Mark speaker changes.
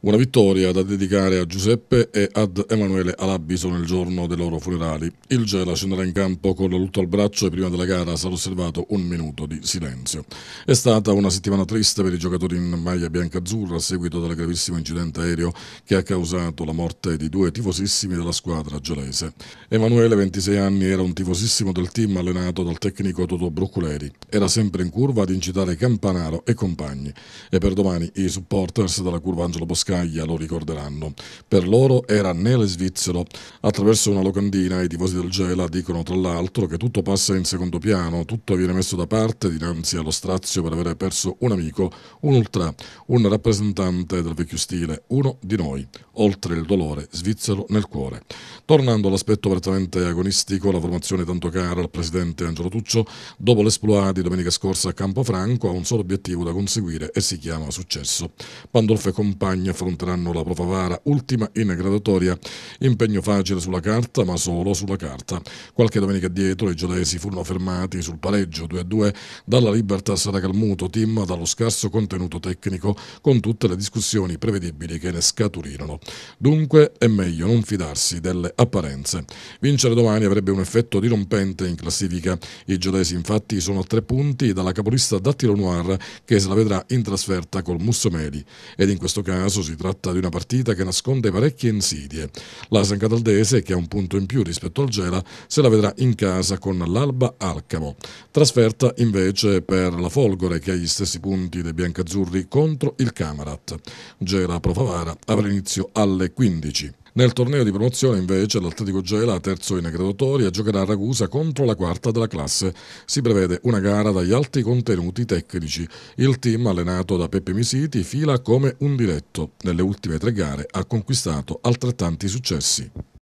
Speaker 1: Una vittoria da dedicare a Giuseppe e ad Emanuele Alabiso nel giorno dei loro funerali. Il Gela scenderà in campo con la lutto al braccio e prima della gara sarà osservato un minuto di silenzio. È stata una settimana triste per i giocatori in maglia bianca-azzurra a seguito del gravissimo incidente aereo che ha causato la morte di due tifosissimi della squadra gelese. Emanuele, 26 anni, era un tifosissimo del team allenato dal tecnico Toto Brucculeri. Era sempre in curva ad incitare Campanaro e compagni. E per domani i supporters della curva Angelo Boschetti Biscaglia lo ricorderanno. Per loro era nele svizzero. Attraverso una locandina i tifosi del Gela dicono tra l'altro che tutto passa in secondo piano, tutto viene messo da parte dinanzi allo strazio per aver perso un amico, un ultra, un rappresentante del vecchio stile, uno di noi, oltre il dolore svizzero nel cuore. Tornando all'aspetto prettamente agonistico, la formazione tanto cara al presidente Angelo Tuccio, dopo l'esploa di domenica scorsa a Campofranco, ha un solo obiettivo da conseguire e si chiama successo. Pandolfo e compagna affronteranno la prova Vara, ultima in gradatoria. Impegno facile sulla carta, ma solo sulla carta. Qualche domenica dietro i giolesi furono fermati sul pareggio 2-2 dalla Libertas Calmuto, team dallo scarso contenuto tecnico, con tutte le discussioni prevedibili che ne scaturirono. Dunque è meglio non fidarsi delle apparenze. Vincere domani avrebbe un effetto dirompente in classifica. I giolesi infatti sono a tre punti dalla capolista Dattilo Noir che se la vedrà in trasferta col Mussomeli ed in questo caso si si tratta di una partita che nasconde parecchie insidie. La San Cataldese, che ha un punto in più rispetto al Gela, se la vedrà in casa con l'Alba Alcamo. Trasferta invece per la Folgore, che ha gli stessi punti dei biancazzurri contro il Camarat. Gela Profavara avrà inizio alle 15. Nel torneo di promozione invece l'Atletico Gela, terzo in graduatoria, giocherà a Ragusa contro la quarta della classe. Si prevede una gara dagli alti contenuti tecnici. Il team allenato da Peppe Misiti fila come un diretto. Nelle ultime tre gare ha conquistato altrettanti successi.